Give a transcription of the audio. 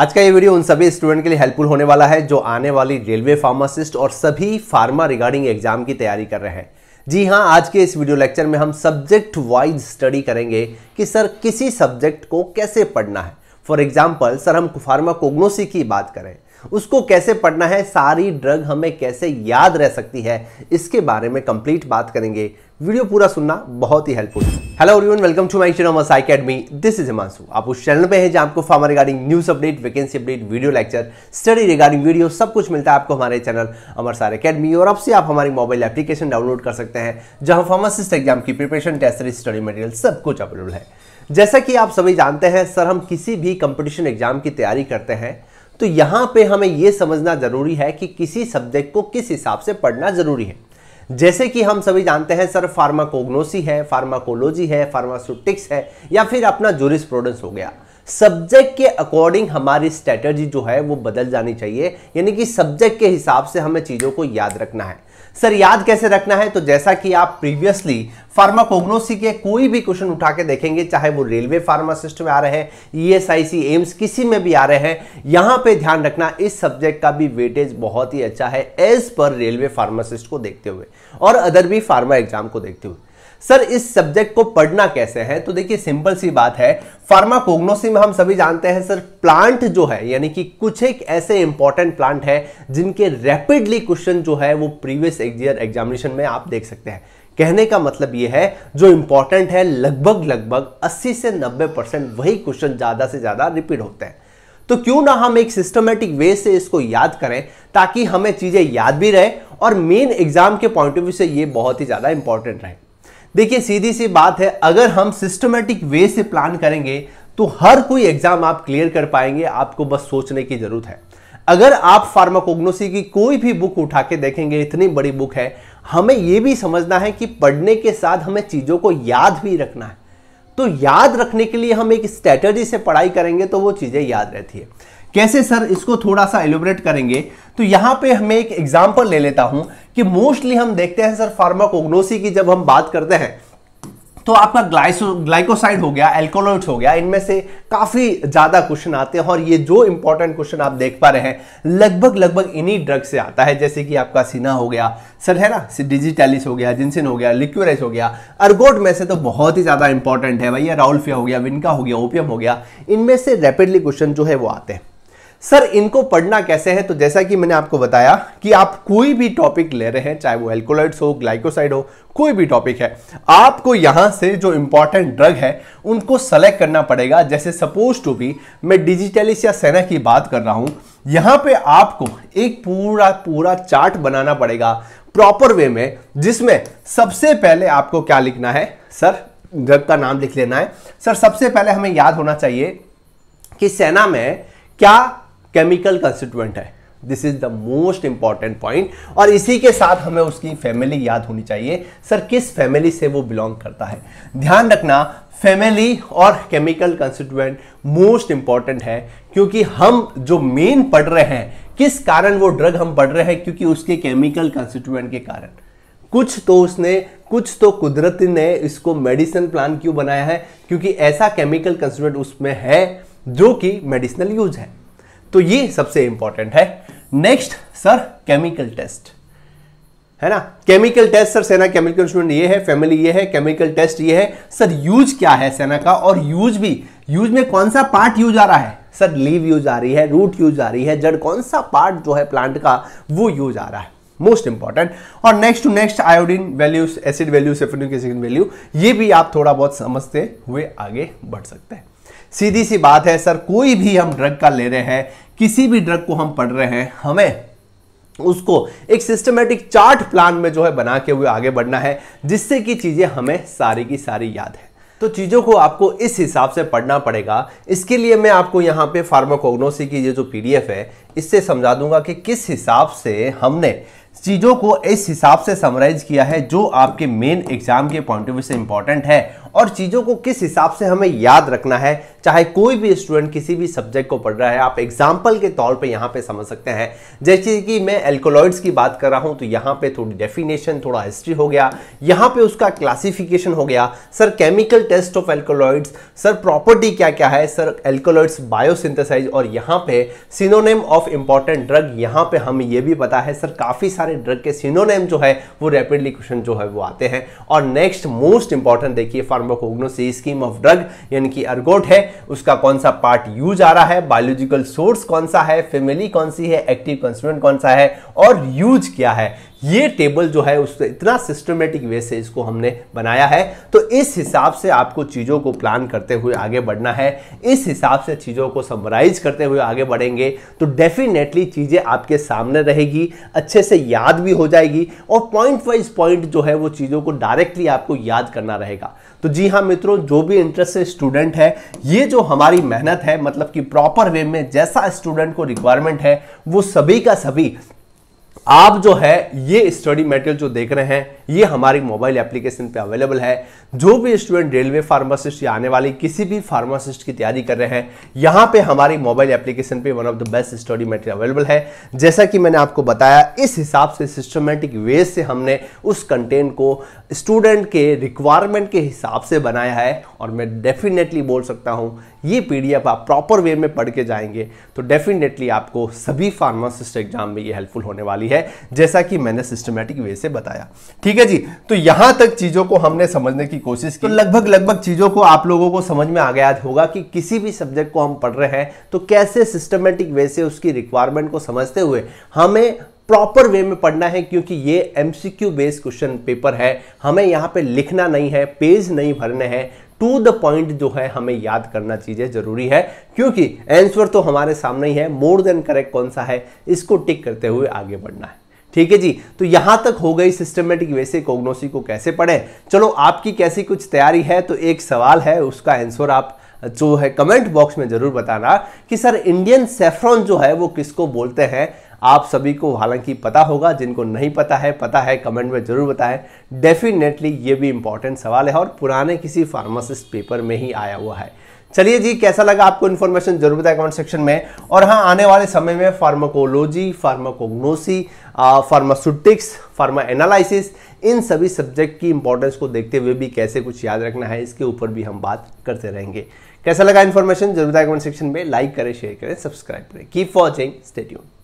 आज का ये वीडियो उन सभी स्टूडेंट के लिए हेल्पफुल होने वाला है जो आने वाली रेलवे फार्मासिस्ट और सभी फार्मा रिगार्डिंग एग्जाम की तैयारी कर रहे हैं जी हाँ आज के इस वीडियो लेक्चर में हम सब्जेक्ट वाइज स्टडी करेंगे कि सर किसी सब्जेक्ट को कैसे पढ़ना है फॉर एग्जाम्पल सर हम फार्माकोग्नोसी की बात करें उसको कैसे पढ़ना है सारी ड्रग हमें कैसे याद रह सकती है इसके बारे में कंप्लीट बात करेंगे वीडियो पूरा सुनना बहुत ही helpful hello everyone welcome to my channel my academy this is Himanshu आप उस चैनल पे हैं जहां आपको pharma regarding news update vacancy update video lecture study regarding video सब कुछ मिलता है आपको हमारे चैनल अमर सार अकेडमी और अब से आप हमारी मोबाइल एप्लीकेशन डाउनलोड कर सकते हैं जहां फार्मासिस्ट एग्जाम की प्रिपरेशन टेस्ट स्टडी मटेरियल सब कुछ अवेलेबल है जैसा कि आप सभी जानते हैं सर हम किसी भी कंपटीशन एग्जाम की तैयारी करते हैं तो यहां पे हमें यह समझना ज़रूरी है कि किसी सब्जेक्ट को किस हिसाब से पढ़ना ज़रूरी है जैसे कि हम सभी जानते हैं सर फार्माकोग्नोसी है फार्माकोलॉजी है फार्मास्यूटिक्स है या फिर अपना जूरिस हो गया सब्जेक्ट के अकॉर्डिंग हमारी स्ट्रेटजी जो है वो बदल जानी चाहिए यानी कि सब्जेक्ट के हिसाब से हमें चीज़ों को याद रखना है सर याद कैसे रखना है तो जैसा कि आप प्रीवियसली फार्माकोग्नोसी के कोई भी क्वेश्चन उठा के देखेंगे चाहे वो रेलवे फार्मासिस्ट में आ रहे हैं ईएसआईसी e एम्स किसी में भी आ रहे हैं यहां पे ध्यान रखना इस सब्जेक्ट का भी वेटेज बहुत ही अच्छा है एज पर रेलवे फार्मासिस्ट को देखते हुए और अदर भी फार्मा एग्जाम को देखते हुए सर इस सब्जेक्ट को पढ़ना कैसे है तो देखिए सिंपल सी बात है फार्माकोग्नोसी में हम सभी जानते हैं सर प्लांट जो है यानी कि कुछ एक ऐसे इंपॉर्टेंट प्लांट है जिनके रैपिडली क्वेश्चन जो है वो प्रीवियस ईयर एग्जामिनेशन में आप देख सकते हैं कहने का मतलब यह है जो इंपॉर्टेंट है लगभग लगभग 80 से 90 परसेंट वही क्वेश्चन ज़्यादा से ज़्यादा रिपीट होते हैं तो क्यों ना हम एक सिस्टमेटिक वे से इसको याद करें ताकि हमें चीज़ें याद भी रहे और मेन एग्जाम के पॉइंट ऑफ व्यू से ये बहुत ही ज़्यादा इंपॉर्टेंट रहे देखिए सीधी सी बात है अगर हम सिस्टमेटिक वे से प्लान करेंगे तो हर कोई एग्जाम आप क्लियर कर पाएंगे आपको बस सोचने की जरूरत है अगर आप फार्माकोग्नोसी की कोई भी बुक उठा के देखेंगे इतनी बड़ी बुक है हमें यह भी समझना है कि पढ़ने के साथ हमें चीज़ों को याद भी रखना है तो याद रखने के लिए हम एक स्ट्रेटजी से पढ़ाई करेंगे तो वो चीज़ें याद रहती है कैसे सर इसको थोड़ा सा एलिब्रेट करेंगे तो यहां पे हमें एक एग्जाम्पल ले लेता हूं कि मोस्टली हम देखते हैं सर फार्माकोग्नोसी की जब हम बात करते हैं तो आपका ग्लाइसो ग्लाइकोसाइड हो गया एल्कोलॉइड्स हो गया इनमें से काफ़ी ज़्यादा क्वेश्चन आते हैं और ये जो इंपॉर्टेंट क्वेश्चन आप देख पा रहे हैं लगभग लगभग इन्हीं ड्रग से आता है जैसे कि आपका सीना हो गया सर है ना डिजिटैलिस हो गया जिनसिन हो गया लिक्योरेस हो गया अर्गोट में से तो बहुत ही ज़्यादा इंपॉर्टेंट है भैया राउल्फिया हो गया विनका हो गया ओपियम हो गया इनमें से रैपिडली क्वेश्चन जो है वो आते हैं सर इनको पढ़ना कैसे है तो जैसा कि मैंने आपको बताया कि आप कोई भी टॉपिक ले रहे हैं चाहे वो एल्कोलाइड्स हो ग्लाइकोसाइड हो कोई भी टॉपिक है आपको यहां से जो इंपॉर्टेंट ड्रग है उनको सेलेक्ट करना पड़ेगा जैसे सपोज टू भी मैं डिजिटलिस या सेना की बात कर रहा हूं यहां पे आपको एक पूरा पूरा चार्ट बनाना पड़ेगा प्रॉपर वे में जिसमें सबसे पहले आपको क्या लिखना है सर ड्रग का नाम लिख लेना है सर सबसे पहले हमें याद होना चाहिए कि सेना में क्या केमिकल कंस्टिट्यूएंट है this is the most important point और इसी के साथ हमें उसकी फैमिली याद होनी चाहिए सर किस फैमिली से वो बिलोंग करता है ध्यान रखना फैमिली और केमिकल कंस्टिट्यूएंट मोस्ट इंपॉर्टेंट है क्योंकि हम जो मेन पढ़ रहे हैं किस कारण वो ड्रग हम पढ़ रहे हैं क्योंकि उसके केमिकल कंस्टिट्यूएंट के कारण कुछ तो उसने कुछ तो कुदरत ने इसको मेडिसिन प्लान क्यों बनाया है क्योंकि ऐसा केमिकल कंस्टिट्यूएंट उसमें है जो कि मेडिसिनल यूज है तो ये सबसे इंपॉर्टेंट है नेक्स्ट सर केमिकल टेस्ट है ना chemical test sir senna chemical instrument ये है फैमिली ये है केमिकल टेस्ट ये है सर यूज क्या है सेना का और यूज भी यूज में कौन सा पार्ट यूज आ रहा है सर लीव यूज आ रही है रूट यूज आ रही है जड़ कौन सा पार्ट जो है प्लांट का वो यूज आ रहा है मोस्ट इंपॉर्टेंट और next to next iodine values acid value saponification value ये भी आप थोड़ा बहुत समझते हुए आगे बढ़ सकते हैं सीधी सी बात है सर कोई भी हम ड्रग का ले रहे हैं किसी भी ड्रग को हम पढ़ रहे हैं हमें उसको एक सिस्टमेटिक चार्ट प्लान में जो है बना के हुए आगे बढ़ना है जिससे कि चीज़ें हमें सारी की सारी याद है तो चीज़ों को आपको इस हिसाब से पढ़ना पड़ेगा इसके लिए मैं आपको यहाँ पे फार्माकोग्नोसी की ये जो पीडीएफ है इससे समझा दूंगा कि किस हिसाब से हमने चीज़ों को इस हिसाब से समराइज किया है जो आपके मेन एग्जाम के पॉइंट ऑफ व्यू से इंपॉर्टेंट है और चीज़ों को किस हिसाब से हमें याद रखना है चाहे कोई भी स्टूडेंट किसी भी सब्जेक्ट को पढ़ रहा है आप एग्जाम्पल के तौर पे यहाँ पे समझ सकते हैं जैसे कि मैं एल्कोलॉइड्स की बात कर रहा हूँ तो यहाँ पे थोड़ी डेफिनेशन थोड़ा हिस्ट्री हो गया यहाँ पे उसका क्लासिफिकेशन हो गया sir chemical test of alkaloids sir property क्या क्या है सर एल्कोलॉइड्स बायोसिंथेसाइज और यहाँ पे सिनोनेम ऑफ इंपॉर्टेंट ड्रग यहाँ पे हमें ये भी पता है सर काफ़ी सारे ड्रग के सिनोनेम जो है वो रेपिडली क्वेश्चन जो है वो आते हैं और नेक्स्ट मोस्ट इंपॉर्टेंट देखिए pharm pharmacognosy scheme of drug यानी कि अर्गोट है उसका कौन सा पार्ट यूज आ रहा है बायोलॉजिकल सोर्स कौन सा है फैमिली कौन सी है एक्टिव कंस्टूडेंट कौन सा है और यूज क्या है ये टेबल जो है उसको इतना सिस्टमेटिक वे से इसको हमने बनाया है तो इस हिसाब से आपको चीज़ों को प्लान करते हुए आगे बढ़ना है इस हिसाब से चीज़ों को समराइज करते हुए आगे बढ़ेंगे तो डेफिनेटली चीज़ें आपके सामने रहेगी अच्छे से याद भी हो जाएगी और पॉइंट वाइज पॉइंट जो है वो चीज़ों को डायरेक्टली आपको याद करना रहेगा तो जी हाँ मित्रों जो भी इंटरेस्टेड स्टूडेंट है ये जो हमारी मेहनत है मतलब कि प्रॉपर वे में जैसा स्टूडेंट को रिक्वायरमेंट है वो सभी का सभी आप जो है ये स्टडी मटेरियल जो देख रहे हैं ये हमारी मोबाइल एप्लीकेशन पे अवेलेबल है जो भी स्टूडेंट रेलवे फार्मासिस्ट या आने वाली किसी भी फार्मासिस्ट की तैयारी कर रहे हैं यहाँ पे हमारी मोबाइल एप्लीकेशन पे one of the best study material available है जैसा कि मैंने आपको बताया इस हिसाब से सिस्टमेटिक वे से हमने उस कंटेंट को स्टूडेंट के रिक्वायरमेंट के हिसाब से बनाया है और मैं डेफिनेटली बोल सकता हूँ ये पी आप प्रॉपर वे में पढ़ के जाएंगे तो डेफिनेटली आपको सभी फार्मासिस्ट एग्जाम में ये हेल्पफुल होने वाली वाली है जैसा कि मैंने सिस्टमेटिक वे से बताया ठीक है जी तो यहां तक चीजों को हमने समझने की कोशिश की तो लगभग लगभग चीजों को आप लोगों को समझ में आ गया होगा कि किसी भी सब्जेक्ट को हम पढ़ रहे हैं तो कैसे सिस्टमेटिक वे से उसकी रिक्वायरमेंट को समझते हुए हमें प्रॉपर वे में पढ़ना है क्योंकि ये एमसीक्यू बेस्ड क्वेश्चन पेपर है हमें यहां पे लिखना नहीं है पेज नहीं भरने हैं टू द पॉइंट जो है हमें याद करना चीजें जरूरी है क्योंकि आंसर तो हमारे सामने ही है मोर देन करेक्ट कौन सा है इसको टिक करते हुए आगे बढ़ना है ठीक है जी तो यहां तक हो गई सिस्टमेटिक वे से कोग्नोसी को कैसे पढ़े चलो आपकी कैसी कुछ तैयारी है तो एक सवाल है उसका आंसर आप जो है कमेंट बॉक्स में जरूर बताना कि सर इंडियन सेफ्रॉन जो है वो किसको बोलते हैं आप सभी को हालांकि पता होगा जिनको नहीं पता है पता है कमेंट में ज़रूर बताएं डेफिनेटली ये भी इंपॉर्टेंट सवाल है और पुराने किसी फार्मासिस्ट पेपर में ही आया हुआ है चलिए जी कैसा लगा आपको इन्फॉर्मेशन जरूर बताएं कमेंट सेक्शन में और हाँ आने वाले समय में pharmacology pharmacognosy pharmaceutics pharma analysis इन सभी सब्जेक्ट की इंपॉर्टेंस को देखते हुए भी कैसे कुछ याद रखना है इसके ऊपर भी हम बात करते रहेंगे कैसा लगा इन्फॉर्मेशन जरूर बताएं कमेंट सेक्शन में लाइक करें शेयर करें सब्सक्राइब करें कीप वॉचिंग स्टेट्यून